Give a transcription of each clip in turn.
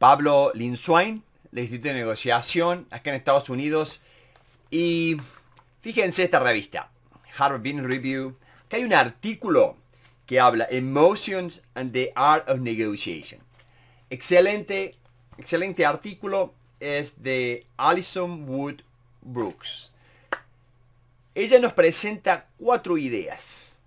Pablo Linswain del Instituto de Negociación acá en Estados Unidos. Y fíjense esta revista, Harvard Business Review, que hay un artículo que habla Emotions and the Art of Negotiation. Excelente, excelente artículo es de Alison Wood Brooks. Ella nos presenta cuatro ideas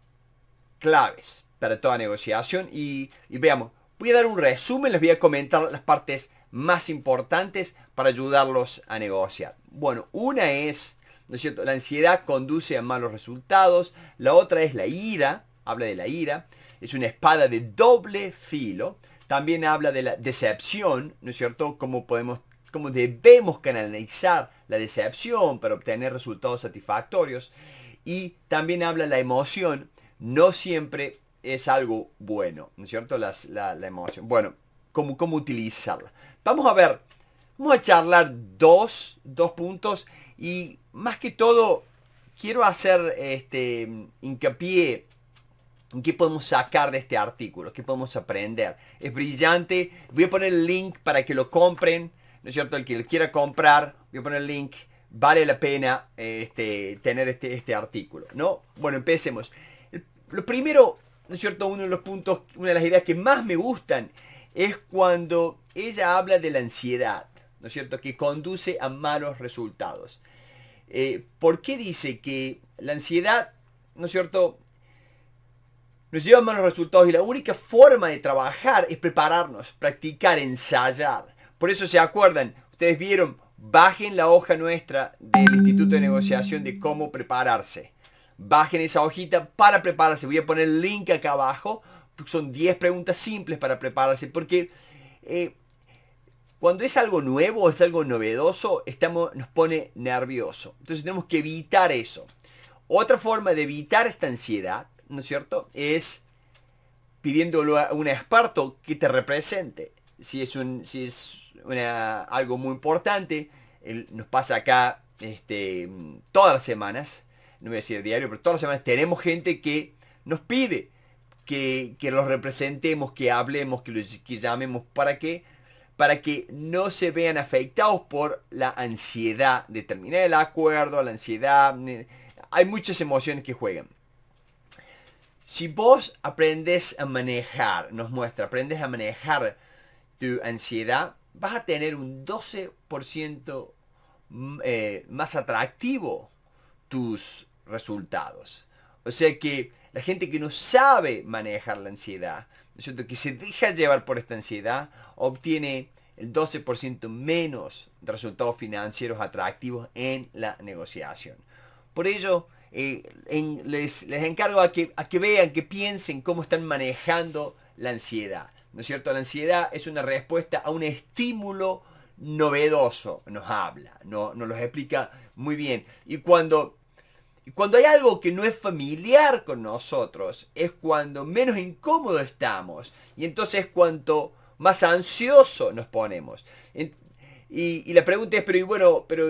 claves para toda negociación y veamos Voy a dar un resumen, les voy a comentar las partes más importantes para ayudarlos a negociar. Bueno, una es, ¿no es cierto? La ansiedad conduce a malos resultados. La otra es la ira, habla de la ira. Es una espada de doble filo. También habla de la decepción, ¿no es cierto? Cómo podemos, cómo debemos canalizar la decepción para obtener resultados satisfactorios. Y también habla la emoción. No siempre es algo bueno, ¿no es cierto? la, emoción. Bueno, ¿cómo, ¿cómo utilizarla? Vamos a ver, vamos a charlar dos, puntos y más que todo quiero hacer este, hincapié en qué podemos sacar de este artículo, qué podemos aprender. Es brillante, voy a poner el link para que lo compren, ¿no es cierto? El que lo quiera comprar, voy a poner el link. Vale la pena este, tener este, este artículo, ¿no? Bueno, empecemos. Lo primero cierto? Uno de los puntos, una de las ideas que más me gustan es cuando ella habla de la ansiedad, ¿no es cierto? Que conduce a malos resultados. Eh, ¿Por qué dice que la ansiedad, ¿no es cierto? Nos lleva a malos resultados y la única forma de trabajar es prepararnos, practicar, ensayar. Por eso se acuerdan, ustedes vieron, bajen la hoja nuestra del Instituto de Negociación de cómo prepararse bajen esa hojita para prepararse. Voy a poner el link acá abajo. Son 10 preguntas simples para prepararse porque eh, cuando es algo nuevo, es algo novedoso, estamos, nos pone nervioso. Entonces tenemos que evitar eso. Otra forma de evitar esta ansiedad, ¿no es cierto? Es pidiéndolo a un experto que te represente. Si es, un, si es algo muy importante, nos pasa acá este, todas las semanas no voy a decir diario, pero todas las semanas tenemos gente que nos pide que, los representemos, que hablemos, que los que llamemos para que para que no se vean afectados por la ansiedad de terminar el acuerdo, la ansiedad. Hay muchas emociones que juegan. Si vos aprendes a manejar, nos muestra, aprendes a manejar tu ansiedad, vas a tener un 12% mm, eh, más atractivo tus resultados. O sea que la gente que no sabe manejar la ansiedad, ¿no es que se deja llevar por esta ansiedad, obtiene el 12% menos resultados financieros atractivos en la negociación. Por ello, eh, les, encargo a que, a que vean, que piensen cómo están manejando la ansiedad. ¿No es cierto? La ansiedad es una respuesta a un estímulo novedoso, nos habla, ¿no? nos los explica muy bien. Y cuando cuando hay algo que no es familiar con nosotros, es cuando menos incómodo estamos. Y entonces cuanto más ansioso nos ponemos. Y, la pregunta es, pero bueno, pero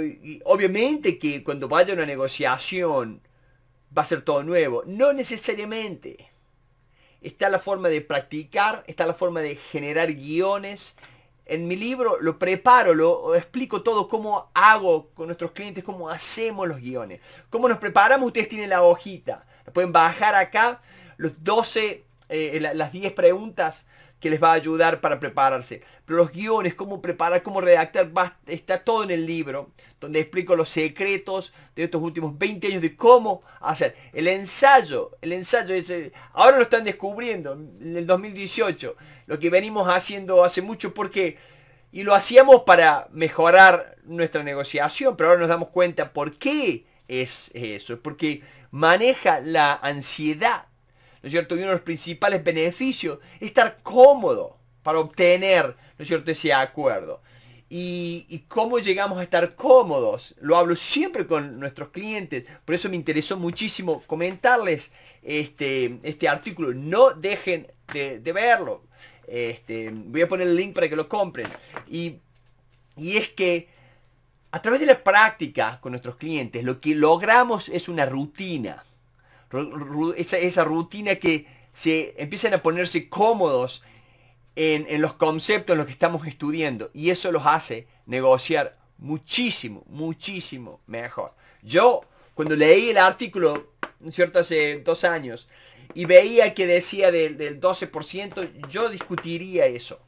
obviamente que cuando vaya una negociación va a ser todo nuevo. No necesariamente. Está la forma de practicar, está la forma de generar guiones, en mi libro lo preparo, lo explico todo, cómo hago con nuestros clientes, cómo hacemos los guiones. Cómo nos preparamos, ustedes tienen la hojita. Pueden bajar acá los eh, eh, las 10 preguntas que les va a ayudar para prepararse. Pero los guiones, cómo preparar, cómo redactar, está todo en el libro, donde explico los secretos de estos últimos 20 años de cómo hacer. El ensayo, el ensayo, eh, ahora lo están descubriendo, en el 2018, lo que venimos haciendo hace mucho, porque, y lo hacíamos para mejorar nuestra negociación, pero ahora nos damos cuenta por qué es eso, porque maneja la ansiedad ¿no es cierto? Y uno de los principales beneficios es estar cómodo para obtener, ¿no cierto?, ese acuerdo. Y, cómo llegamos a estar cómodos. Lo hablo siempre con nuestros clientes. Por eso me interesó muchísimo comentarles este, este artículo. No dejen de, verlo. Este, voy a poner el link para que lo compren. Y, y es que a través de la práctica con nuestros clientes, lo que logramos es una rutina esa, esa rutina que se empiezan a ponerse cómodos en, los conceptos en los que estamos estudiando. Y eso los hace negociar muchísimo, muchísimo mejor. Yo, cuando leí el artículo, cierto?, hace dos años, y veía que decía del, del 12%, yo discutiría eso.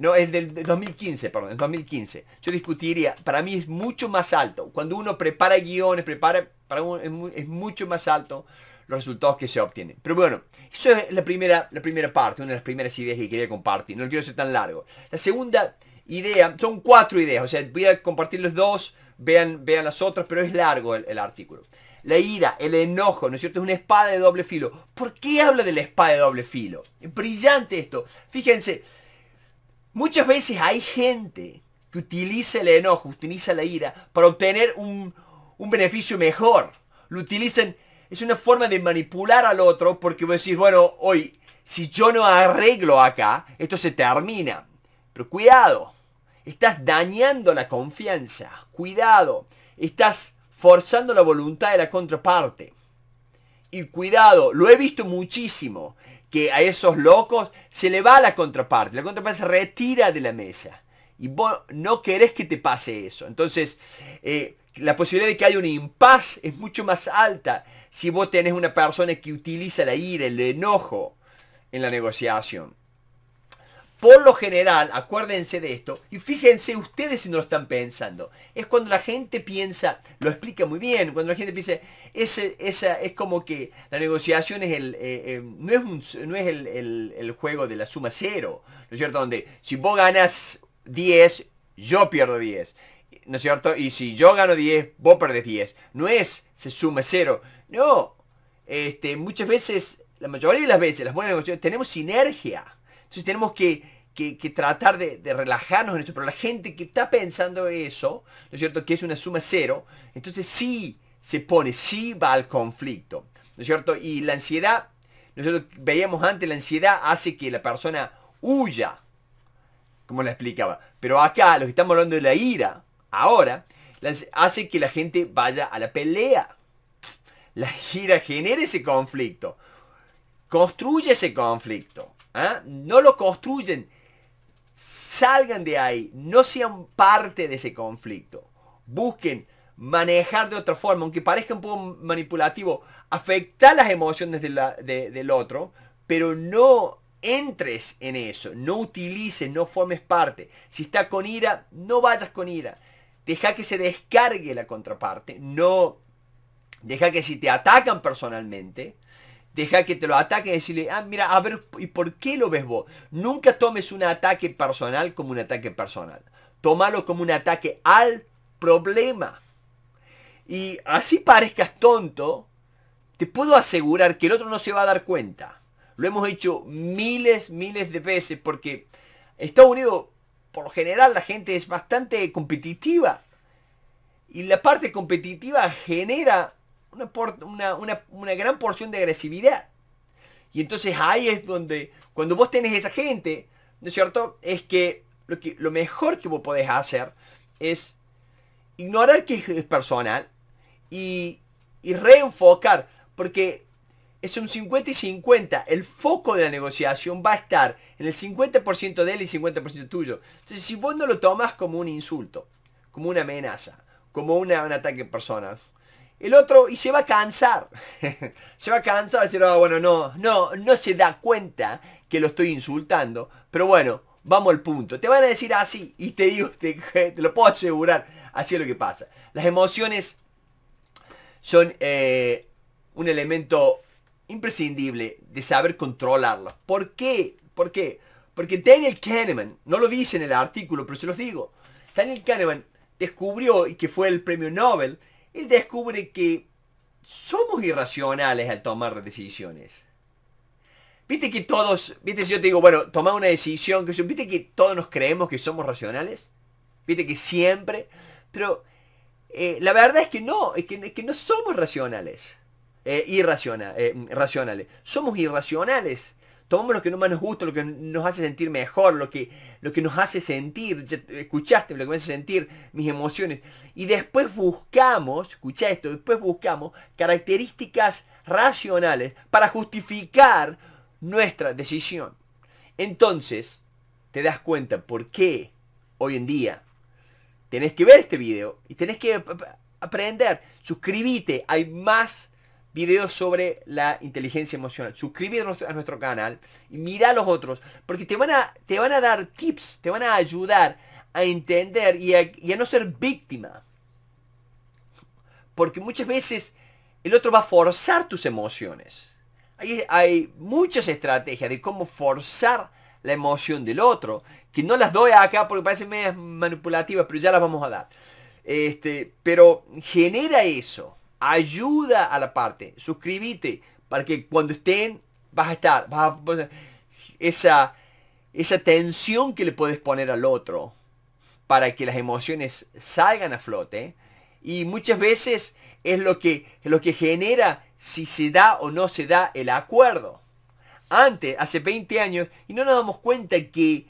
No, es del 2015, perdón, el 2015. Yo discutiría, para mí es mucho más alto. Cuando uno prepara guiones, prepara, para uno, es, mucho más alto los resultados que se obtienen. Pero bueno, eso es la primera, la primera parte, una de las primeras ideas que quería compartir. No quiero ser tan largo. La segunda idea, son cuatro ideas, o sea, voy a compartir los dos, vean, vean las otras, pero es largo el, artículo. La ira, el enojo, ¿no es cierto? Es una espada de doble filo. ¿Por qué habla de la espada de doble filo? brillante esto. Fíjense, Muchas veces hay gente que utiliza el enojo, utiliza la ira para obtener un, beneficio mejor. Lo utilizan, es una forma de manipular al otro porque vos decís, bueno, hoy, si yo no arreglo acá, esto se termina. Pero cuidado, estás dañando la confianza. Cuidado, estás forzando la voluntad de la contraparte. Y cuidado, lo he visto muchísimo que a esos locos se le va la contraparte. La contraparte se retira de la mesa. Y vos no querés que te pase eso. Entonces, eh, la posibilidad de que haya un impas es mucho más alta si vos tenés una persona que utiliza la ira, el enojo en la negociación. Por lo general, acuérdense de esto, y fíjense ustedes si no lo están pensando, es cuando la gente piensa, lo explica muy bien, cuando la gente piensa, ese, esa, es como que la negociación es el, eh, eh, no es, el, juego de la suma cero, ¿no es cierto? Donde si vos ganas 10, yo pierdo 10, ¿no es cierto? Y si yo gano 10, vos perdés 10. No es se suma cero, no. Este, muchas veces, la mayoría de las veces, las buenas negociaciones, tenemos sinergia. Entonces tenemos que, tratar de, relajarnos en esto. Pero la gente que está pensando eso, ¿no es cierto? Que es una suma cero, entonces sí se pone, sí va al conflicto, ¿no es cierto? Y la ansiedad, nosotros veíamos antes, la ansiedad hace que la persona huya, como la explicaba. Pero acá, lo que estamos hablando de la ira, ahora, hace que la gente vaya a la pelea. La ira genera ese conflicto. Construye ese conflicto. ¿Ah? No lo construyen. Salgan de ahí. No sean parte de ese conflicto. Busquen manejar de otra forma, aunque parezca un poco manipulativo, afectar las emociones del otro, pero no entres en eso, no utilices, no formes parte. Si está con ira, no vayas con ira. Deja que se descargue la contraparte, no deja que si te atacan personalmente, Deja que te lo ataque y decirle, ah, mira, a ver, ¿y por qué lo ves vos? Nunca tomes un ataque personal como un ataque personal. Tómalo como un ataque al problema. Y así parezcas tonto, te puedo asegurar que el otro no se va a dar cuenta. Lo hemos hecho miles, miles de veces porque Estados Unidos, por lo general, la gente es bastante competitiva. Y la parte competitiva genera una, gran porción de agresividad. Y entonces ahí es donde, cuando vos tenés esa gente, ¿no es cierto? Es que lo, mejor que vos podés hacer es ignorar que es personal y, reenfocar, porque es un 50 y 50. El foco de la negociación va a estar en el 50% de él y 50% tuyo. Entonces, si vos no lo tomas como un insulto, como una amenaza, como un ataque personal, el otro y se va a cansar. se va a cansar, va a decir, ah, bueno, no, no, no se da cuenta que lo estoy insultando. Pero bueno, vamos al punto. Te van a decir así y te digo, te, lo puedo asegurar, así es lo que pasa. Las emociones son eh, un elemento imprescindible de saber controlarlas. ¿Por qué? ¿Por qué? Porque Daniel Kahneman, no lo dice en el artículo, pero se los digo, Daniel Kahneman descubrió y que fue el premio Nobel, él descubre que somos irracionales al tomar decisiones. Viste que todos, viste si yo te digo, bueno, tomar una decisión, que viste que todos nos creemos que somos racionales, viste que siempre, pero eh, la verdad es que no, es que, no somos racionales, eh, eh somos irracionales tomamos lo que más nos gusta, lo que nos hace sentir mejor, lo que, lo que nos hace sentir, escuchaste lo que me hace sentir, mis emociones. Y después buscamos, escucha esto, después buscamos características racionales para justificar nuestra decisión. Entonces, te das cuenta por qué hoy en día tenés que ver este video y tenés que aprender. Suscríbete, hay más videos sobre la inteligencia emocional. Suscríbete a nuestro, canal y mira a los otros, porque te van a, te van a dar tips, te van a ayudar a entender y a, no ser víctima. Porque muchas veces el otro va a forzar tus emociones. Hay, hay, muchas estrategias de cómo forzar la emoción del otro, que no las doy acá porque parecen medias manipulativas, pero ya las vamos a dar. Este, pero genera eso. Ayuda a la parte. Suscríbete para que cuando estén vas a estar. esa, esa tensión que le puedes poner al otro para que las emociones salgan a flote. Y muchas veces es lo que, lo que genera si se da o no se da el acuerdo. Antes, hace 20 años, y no nos damos cuenta que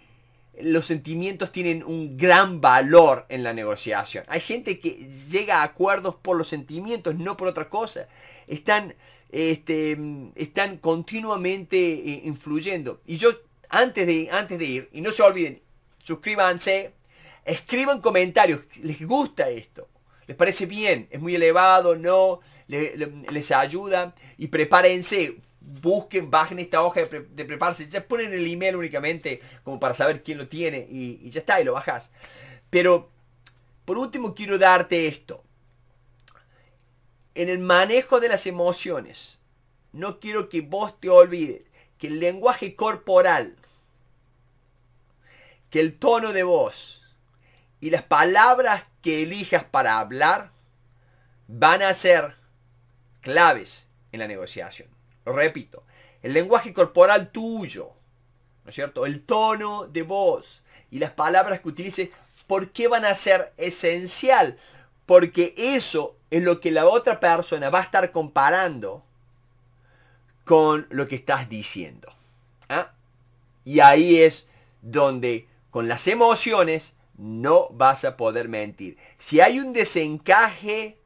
los sentimientos tienen un gran valor en la negociación. Hay gente que llega a acuerdos por los sentimientos, no por otra cosa. Están, este, están continuamente eh, influyendo. Y yo, antes de, antes de ir, y no se olviden, suscríbanse, escriban comentarios, les gusta esto, les parece bien, es muy elevado, no, les, les ayuda y prepárense busquen, bajen esta hoja de, prepararse, ya ponen el email únicamente como para saber quién lo tiene y, y ya está, y lo bajas. Pero, por último, quiero darte esto. En el manejo de las emociones, no quiero que vos te olvides que el lenguaje corporal, que el tono de voz y las palabras que elijas para hablar van a ser claves en la negociación. Repito, el lenguaje corporal tuyo, ¿no es cierto? El tono de voz y las palabras que utilices, ¿por qué van a ser esencial? Porque eso es lo que la otra persona va a estar comparando con lo que estás diciendo. ¿ah? Y ahí es donde con las emociones no vas a poder mentir. Si hay un desencaje,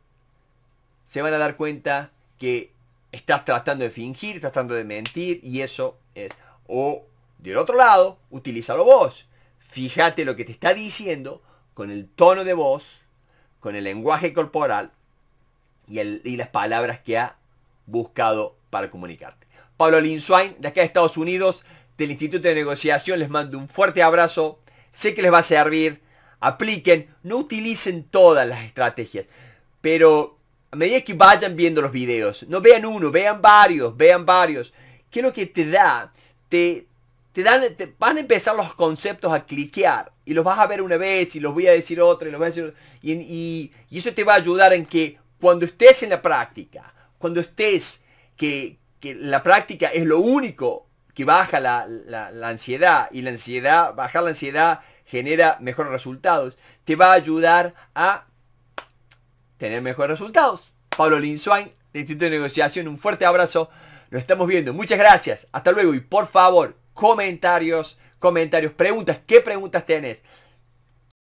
se van a dar cuenta que estás tratando de fingir, estás tratando de mentir y eso es. O del otro lado, utilízalo vos. Fíjate lo que te está diciendo con el tono de voz, con el lenguaje corporal y, el, y las palabras que ha buscado para comunicarte. Pablo Linswain, de acá de Estados Unidos, del Instituto de Negociación, les mando un fuerte abrazo. Sé que les va a servir. Apliquen, no utilicen todas las estrategias, pero a medida que vayan viendo los videos, no vean uno, vean varios, vean varios, ¿qué es lo que te da? Te, te dan, van a empezar los conceptos a cliquear y los vas a ver una vez y los voy a decir otra y los voy a y, y eso te va a ayudar en que cuando estés en la práctica, cuando estés que, la práctica es lo único que baja la, la, ansiedad y la ansiedad, bajar la ansiedad genera mejores resultados, te va a ayudar a tener mejores resultados. Pablo Linswain, del Instituto de Negociación, un fuerte abrazo. Lo estamos viendo. Muchas gracias. Hasta luego y por favor, comentarios, comentarios, preguntas. ¿Qué preguntas tenés?